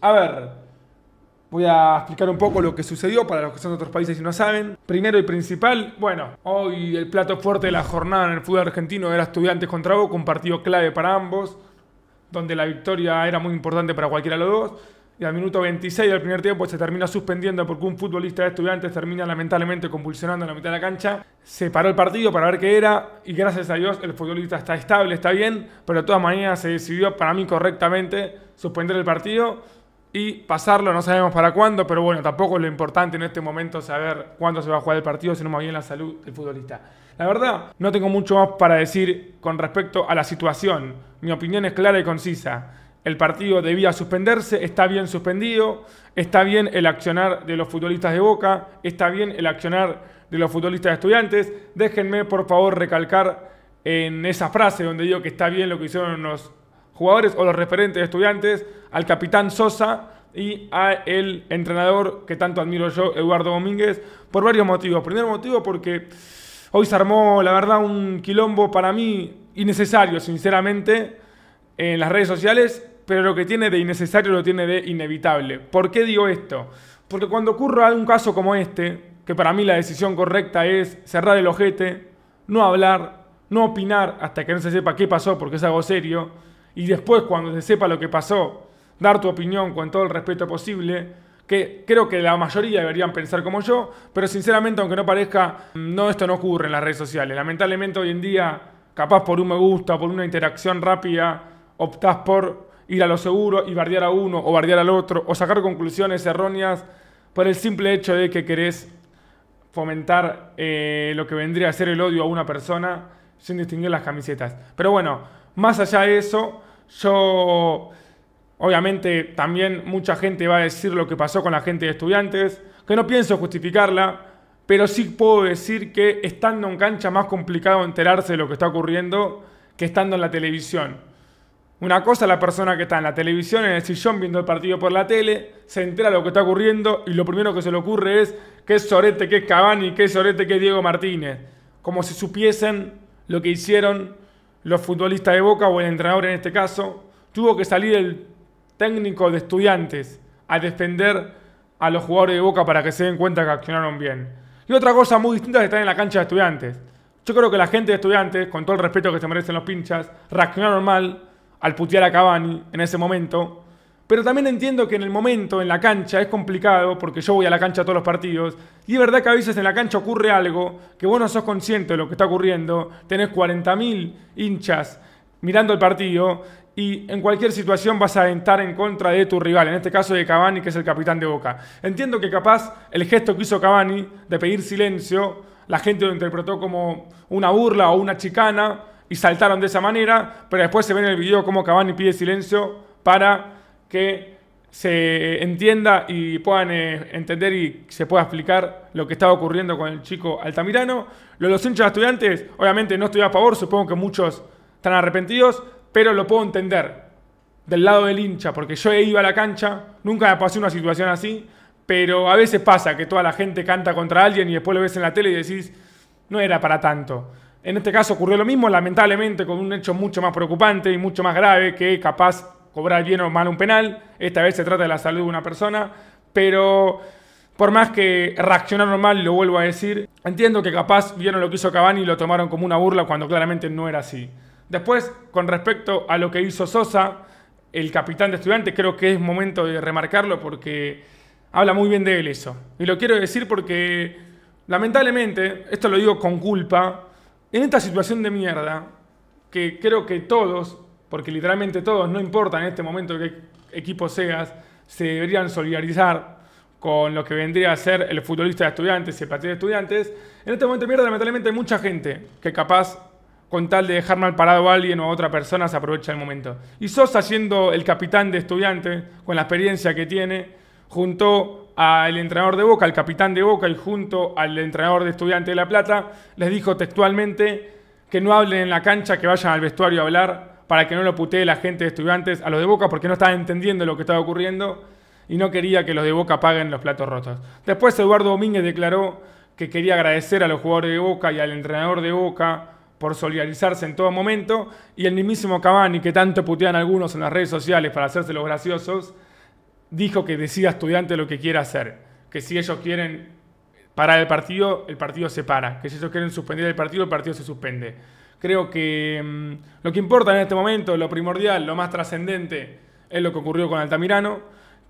a ver, voy a explicar un poco lo que sucedió para los que son de otros países y no saben. Primero y principal, bueno, hoy el plato fuerte de la jornada en el fútbol argentino era Estudiantes contra Boca, un partido clave para ambos, donde la victoria era muy importante para cualquiera de los dos. Y al minuto 26 del primer tiempo se termina suspendiendo porque un futbolista de estudiantes termina lamentablemente convulsionando en la mitad de la cancha. Se paró el partido para ver qué era y gracias a Dios el futbolista está estable, está bien, pero de todas maneras se decidió para mí correctamente suspender el partido y pasarlo, no sabemos para cuándo, pero bueno, tampoco es lo importante en este momento saber cuándo se va a jugar el partido, sino más bien la salud del futbolista. La verdad, no tengo mucho más para decir con respecto a la situación. Mi opinión es clara y concisa. El partido debía suspenderse, está bien suspendido, está bien el accionar de los futbolistas de Boca, está bien el accionar de los futbolistas de estudiantes. Déjenme por favor recalcar en esa frase donde digo que está bien lo que hicieron los jugadores o los referentes estudiantes, al capitán Sosa y a el entrenador que tanto admiro yo, Eduardo Domínguez, por varios motivos. Primer motivo porque hoy se armó, la verdad, un quilombo para mí innecesario, sinceramente, en las redes sociales, pero lo que tiene de innecesario lo tiene de inevitable. ¿Por qué digo esto? Porque cuando ocurra algún caso como este, que para mí la decisión correcta es cerrar el ojete, no hablar, no opinar hasta que no se sepa qué pasó porque es algo serio, y después cuando se sepa lo que pasó, dar tu opinión con todo el respeto posible, que creo que la mayoría deberían pensar como yo, pero sinceramente, aunque no parezca, no, esto no ocurre en las redes sociales. Lamentablemente hoy en día, capaz por un me gusta, por una interacción rápida, optás por ir a lo seguro y bardear a uno o bardear al otro, o sacar conclusiones erróneas por el simple hecho de que querés fomentar eh, lo que vendría a ser el odio a una persona sin distinguir las camisetas. Pero bueno, más allá de eso, yo, obviamente, también mucha gente va a decir lo que pasó con la gente de estudiantes, que no pienso justificarla, pero sí puedo decir que estando en cancha más complicado enterarse de lo que está ocurriendo que estando en la televisión. Una cosa la persona que está en la televisión, en el sillón viendo el partido por la tele, se entera de lo que está ocurriendo y lo primero que se le ocurre es que es Sorete, que es Cavani, que es Sorete, que es Diego Martínez. Como si supiesen lo que hicieron los futbolistas de Boca o el entrenador en este caso, tuvo que salir el técnico de estudiantes a defender a los jugadores de Boca para que se den cuenta que accionaron bien. Y otra cosa muy distinta es estar en la cancha de estudiantes. Yo creo que la gente de estudiantes, con todo el respeto que se merecen los pinchas, reaccionaron mal al putear a Cavani en ese momento pero también entiendo que en el momento, en la cancha, es complicado, porque yo voy a la cancha a todos los partidos, y es verdad que a veces en la cancha ocurre algo que vos no sos consciente de lo que está ocurriendo, tenés 40.000 hinchas mirando el partido, y en cualquier situación vas a estar en contra de tu rival, en este caso de Cavani, que es el capitán de Boca. Entiendo que capaz el gesto que hizo Cavani de pedir silencio, la gente lo interpretó como una burla o una chicana, y saltaron de esa manera, pero después se ve en el video cómo Cavani pide silencio para que se entienda y puedan eh, entender y se pueda explicar lo que estaba ocurriendo con el chico Altamirano. los hinchas estudiantes, obviamente no estoy a favor, supongo que muchos están arrepentidos, pero lo puedo entender del lado del hincha, porque yo he ido a la cancha, nunca me pasé una situación así, pero a veces pasa que toda la gente canta contra alguien y después lo ves en la tele y decís, no era para tanto. En este caso ocurrió lo mismo, lamentablemente, con un hecho mucho más preocupante y mucho más grave que capaz cobrar bien o mal un penal, esta vez se trata de la salud de una persona, pero por más que reaccionaron mal, lo vuelvo a decir, entiendo que capaz vieron lo que hizo Cavani y lo tomaron como una burla cuando claramente no era así. Después, con respecto a lo que hizo Sosa, el capitán de estudiantes, creo que es momento de remarcarlo porque habla muy bien de él eso. Y lo quiero decir porque, lamentablemente, esto lo digo con culpa, en esta situación de mierda, que creo que todos porque literalmente todos, no importa en este momento qué equipo seas, se deberían solidarizar con lo que vendría a ser el futbolista de estudiantes y el partido de estudiantes. En este momento mierda, lamentablemente, hay mucha gente que capaz, con tal de dejar mal parado a alguien o a otra persona, se aprovecha el momento. Y Sosa, siendo el capitán de estudiantes, con la experiencia que tiene, junto al entrenador de Boca, al capitán de Boca y junto al entrenador de estudiantes de La Plata, les dijo textualmente que no hablen en la cancha, que vayan al vestuario a hablar para que no lo putee la gente de estudiantes a los de Boca porque no estaban entendiendo lo que estaba ocurriendo y no quería que los de Boca paguen los platos rotos. Después Eduardo Domínguez declaró que quería agradecer a los jugadores de Boca y al entrenador de Boca por solidarizarse en todo momento y el mismísimo Cavani, que tanto putean algunos en las redes sociales para hacerse los graciosos, dijo que decida estudiante lo que quiera hacer, que si ellos quieren parar el partido, el partido se para, que si ellos quieren suspender el partido, el partido se suspende Creo que mm, lo que importa en este momento, lo primordial, lo más trascendente, es lo que ocurrió con Altamirano,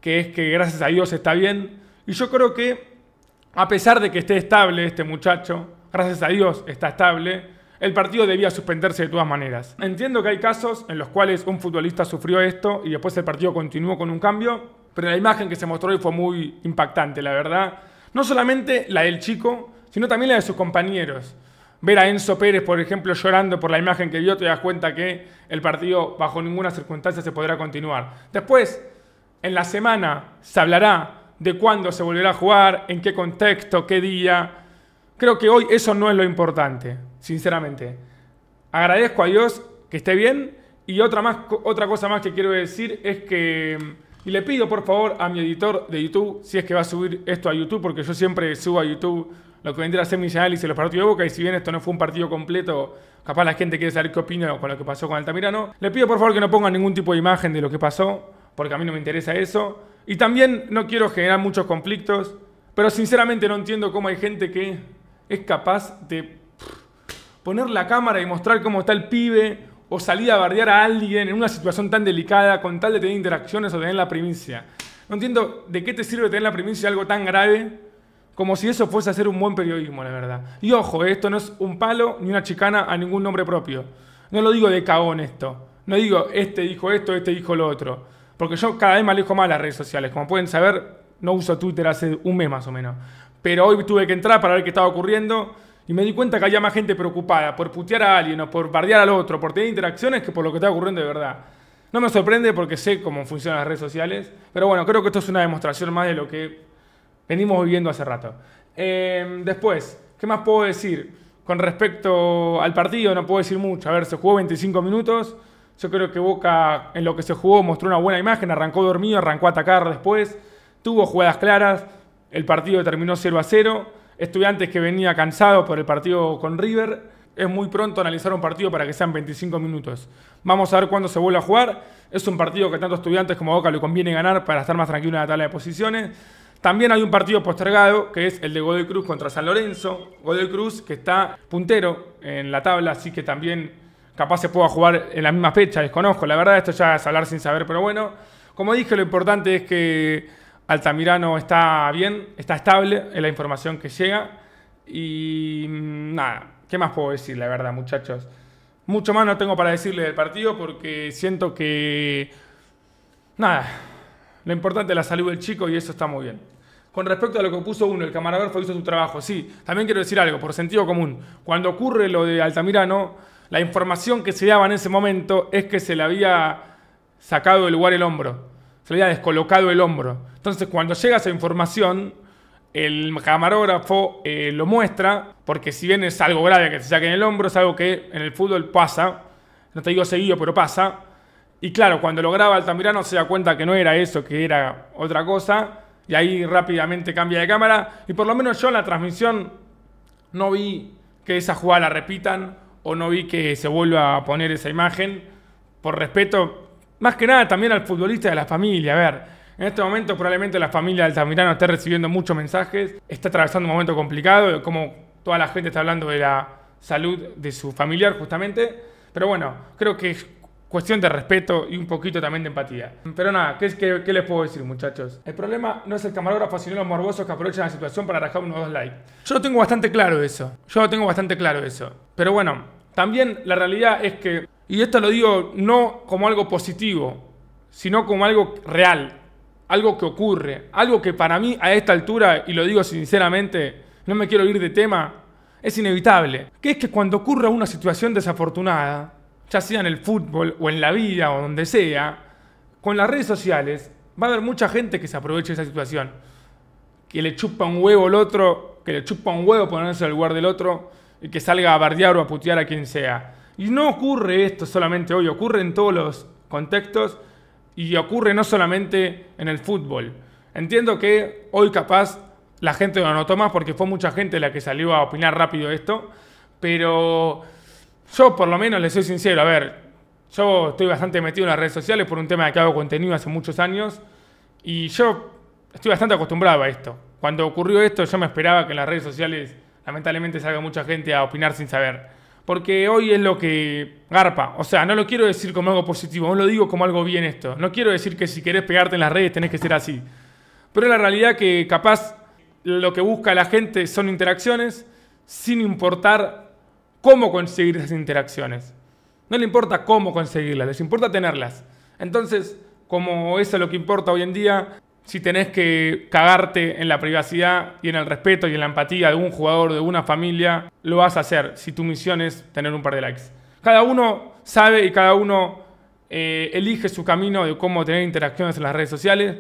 que es que gracias a Dios está bien. Y yo creo que, a pesar de que esté estable este muchacho, gracias a Dios está estable, el partido debía suspenderse de todas maneras. Entiendo que hay casos en los cuales un futbolista sufrió esto y después el partido continuó con un cambio, pero la imagen que se mostró hoy fue muy impactante, la verdad. No solamente la del chico, sino también la de sus compañeros ver a Enzo Pérez, por ejemplo, llorando por la imagen que vio, te das cuenta que el partido bajo ninguna circunstancia se podrá continuar. Después, en la semana, se hablará de cuándo se volverá a jugar, en qué contexto, qué día. Creo que hoy eso no es lo importante, sinceramente. Agradezco a Dios que esté bien y otra, más, otra cosa más que quiero decir es que... Y le pido por favor a mi editor de YouTube, si es que va a subir esto a YouTube, porque yo siempre subo a YouTube lo que vendría a ser mis análisis los partidos de Boca. Y si bien esto no fue un partido completo, capaz la gente quiere saber qué opino con lo que pasó con Altamirano. Le pido por favor que no ponga ningún tipo de imagen de lo que pasó, porque a mí no me interesa eso. Y también no quiero generar muchos conflictos, pero sinceramente no entiendo cómo hay gente que es capaz de poner la cámara y mostrar cómo está el pibe o salir a bardear a alguien en una situación tan delicada con tal de tener interacciones o tener la primicia. No entiendo de qué te sirve tener la primicia de algo tan grave como si eso fuese hacer un buen periodismo, la verdad. Y ojo, eh, esto no es un palo ni una chicana a ningún nombre propio. No lo digo de cagón esto. No digo este dijo esto, este dijo lo otro. Porque yo cada vez me alejo más las redes sociales. Como pueden saber, no uso Twitter hace un mes más o menos. Pero hoy tuve que entrar para ver qué estaba ocurriendo y me di cuenta que había más gente preocupada por putear a alguien o por bardear al otro, por tener interacciones que por lo que está ocurriendo de verdad. No me sorprende porque sé cómo funcionan las redes sociales, pero bueno, creo que esto es una demostración más de lo que venimos viviendo hace rato. Em, después, ¿qué más puedo decir? Con respecto al partido, no puedo decir mucho. A ver, se jugó 25 minutos. Yo creo que Boca, en lo que se jugó, mostró una buena imagen. Arrancó dormido, arrancó a atacar después. Tuvo jugadas claras. El partido terminó 0 a 0. Estudiantes que venía cansado por el partido con River. Es muy pronto analizar un partido para que sean 25 minutos. Vamos a ver cuándo se vuelve a jugar. Es un partido que tanto estudiantes como Boca le conviene ganar para estar más tranquilo en la tabla de posiciones. También hay un partido postergado que es el de Godoy Cruz contra San Lorenzo. Godoy Cruz que está puntero en la tabla, así que también capaz se pueda jugar en la misma fecha, desconozco. La verdad, esto ya es hablar sin saber, pero bueno. Como dije, lo importante es que Altamirano está bien, está estable en la información que llega. Y mm, nada, ¿qué más puedo decir, la verdad, muchachos? Mucho más no tengo para decirles del partido porque siento que... Nada, lo importante es la salud del chico y eso está muy bien. Con respecto a lo que puso uno, el camarógrafo hizo su trabajo. Sí, también quiero decir algo, por sentido común. Cuando ocurre lo de Altamirano, la información que se daba en ese momento es que se le había sacado del lugar el hombro, se le había descolocado el hombro. Entonces, cuando llega esa información, el camarógrafo eh, lo muestra, porque si bien es algo grave que se saque en el hombro, es algo que en el fútbol pasa, no te digo seguido, pero pasa. Y claro, cuando lo graba Altamirano se da cuenta que no era eso, que era otra cosa, y ahí rápidamente cambia de cámara. Y por lo menos yo en la transmisión no vi que esa jugada la repitan o no vi que se vuelva a poner esa imagen. Por respeto, más que nada también al futbolista de la familia. A ver, en este momento probablemente la familia del Altamirano esté recibiendo muchos mensajes, está atravesando un momento complicado, como toda la gente está hablando de la salud de su familiar justamente. Pero bueno, creo que Cuestión de respeto y un poquito también de empatía. Pero nada, ¿qué, qué, les puedo decir, muchachos? El problema no es el camarógrafo, sino los morbosos que aprovechan la situación para rajar unos dos likes. Yo lo tengo bastante claro eso. Yo lo tengo bastante claro eso. Pero bueno, también la realidad es que, y esto lo digo no como algo positivo, sino como algo real, algo que ocurre, algo que para mí a esta altura, y lo digo sinceramente, no me quiero ir de tema, es inevitable. Que es que cuando ocurre una situación desafortunada, ya sea en el fútbol o en la vida o donde sea, con las redes sociales va a haber mucha gente que se aproveche de esa situación. Que le chupa un huevo al otro, que le chupa un huevo ponerse al lugar del otro y que salga a bardear o a putear a quien sea. Y no ocurre esto solamente hoy, ocurre en todos los contextos y ocurre no solamente en el fútbol. Entiendo que hoy capaz la gente lo notó más porque fue mucha gente la que salió a opinar rápido esto, pero yo por lo menos les soy sincero, a ver, yo estoy bastante metido en las redes sociales por un tema de que hago contenido hace muchos años y yo estoy bastante acostumbrado a esto. Cuando ocurrió esto yo me esperaba que en las redes sociales lamentablemente salga mucha gente a opinar sin saber. Porque hoy es lo que garpa. O sea, no lo quiero decir como algo positivo, no lo digo como algo bien esto. No quiero decir que si querés pegarte en las redes tenés que ser así. Pero la realidad que capaz lo que busca la gente son interacciones sin importar cómo conseguir esas interacciones. No le importa cómo conseguirlas, les importa tenerlas. Entonces, como eso es lo que importa hoy en día, si tenés que cagarte en la privacidad y en el respeto y en la empatía de un jugador, de una familia, lo vas a hacer si tu misión es tener un par de likes. Cada uno sabe y cada uno eh, elige su camino de cómo tener interacciones en las redes sociales.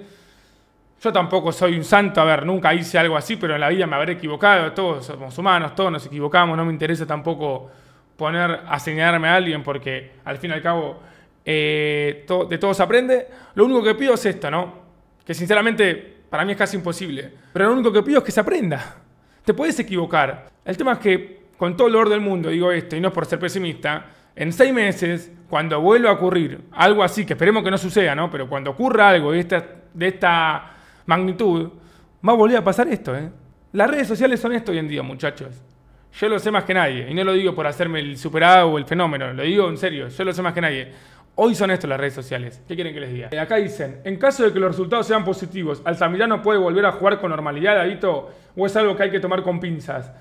Yo tampoco soy un santo, a ver, nunca hice algo así, pero en la vida me habré equivocado, todos somos humanos, todos nos equivocamos, no me interesa tampoco poner, a señalarme a alguien porque al fin y al cabo eh, de todo se aprende. Lo único que pido es esto, ¿no? Que sinceramente para mí es casi imposible, pero lo único que pido es que se aprenda. Te puedes equivocar. El tema es que con todo el dolor del mundo, digo esto, y no es por ser pesimista, en seis meses, cuando vuelva a ocurrir algo así, que esperemos que no suceda, ¿no? Pero cuando ocurra algo de esta, de esta magnitud, va a volver a pasar esto. ¿eh? Las redes sociales son esto hoy en día, muchachos. Yo lo sé más que nadie. Y no lo digo por hacerme el superado o el fenómeno. Lo digo en serio. Yo lo sé más que nadie. Hoy son esto las redes sociales. ¿Qué quieren que les diga? Acá dicen, en caso de que los resultados sean positivos, ¿Altamirano puede volver a jugar con normalidad, Adito? ¿O es algo que hay que tomar con pinzas?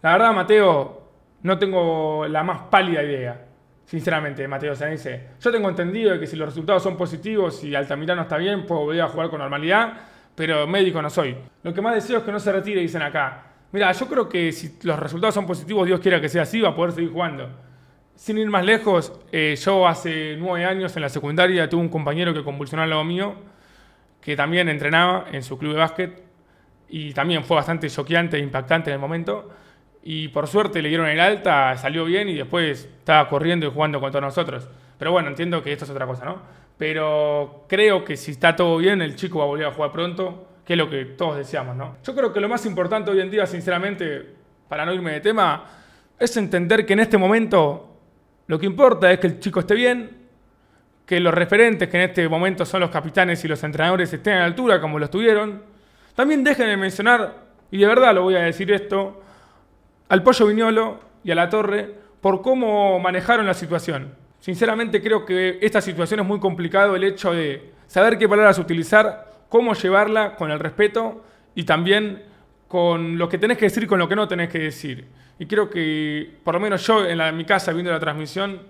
La verdad, Mateo, no tengo la más pálida idea. Sinceramente, Mateo dice, Yo tengo entendido que si los resultados son positivos y Altamirano está bien, puedo volver a jugar con normalidad pero médico no soy. Lo que más deseo es que no se retire, dicen acá. Mira, yo creo que si los resultados son positivos, Dios quiera que sea así, va a poder seguir jugando. Sin ir más lejos, eh, yo hace nueve años en la secundaria tuve un compañero que convulsionó al lado mío, que también entrenaba en su club de básquet y también fue bastante choqueante e impactante en el momento. Y por suerte le dieron el alta, salió bien y después estaba corriendo y jugando contra nosotros. Pero bueno, entiendo que esto es otra cosa, ¿no? Pero creo que si está todo bien, el chico va a volver a jugar pronto, que es lo que todos deseamos, ¿no? Yo creo que lo más importante hoy en día, sinceramente, para no irme de tema, es entender que en este momento lo que importa es que el chico esté bien, que los referentes, que en este momento son los capitanes y los entrenadores, estén a la altura como lo estuvieron. También dejen de mencionar, y de verdad lo voy a decir esto, al Pollo Viñolo y a La Torre por cómo manejaron la situación. Sinceramente creo que esta situación es muy complicado el hecho de saber qué palabras utilizar, cómo llevarla con el respeto y también con lo que tenés que decir con lo que no tenés que decir. Y creo que, por lo menos yo en, mi casa viendo la transmisión,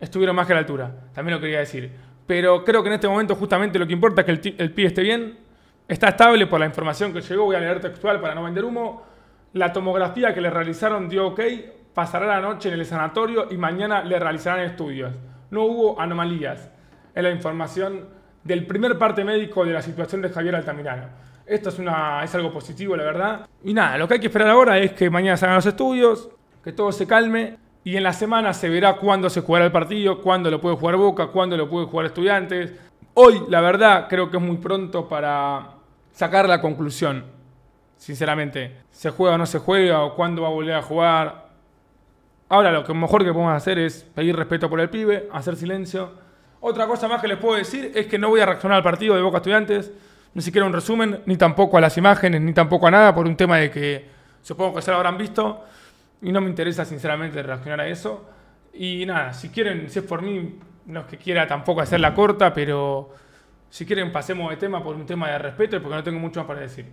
estuvieron más que a la altura. También lo quería decir. Pero creo que en este momento justamente lo que importa es que el, el pie esté bien, está estable por la información que llegó, voy a leer textual para no vender humo, la tomografía que le realizaron dio ok, pasará la noche en el sanatorio y mañana le realizarán estudios. No hubo anomalías en la información del primer parte médico de la situación de Javier Altamirano. Esto es, una, es algo positivo, la verdad. Y nada, lo que hay que esperar ahora es que mañana salgan los estudios, que todo se calme y en la semana se verá cuándo se jugará el partido, cuándo lo puede jugar Boca, cuándo lo puede jugar Estudiantes. Hoy, la verdad, creo que es muy pronto para sacar la conclusión. Sinceramente, se juega o no se juega, o cuándo va a volver a jugar, Ahora lo que mejor que podemos hacer es pedir respeto por el pibe, hacer silencio. Otra cosa más que les puedo decir es que no voy a reaccionar al partido de Boca Estudiantes, ni siquiera un resumen, ni tampoco a las imágenes, ni tampoco a nada, por un tema de que supongo que ya lo habrán visto y no me interesa sinceramente reaccionar a eso. Y nada, si quieren, si es por mí, no es que quiera tampoco hacer la corta, pero si quieren pasemos de tema por un tema de respeto porque no tengo mucho más para decir.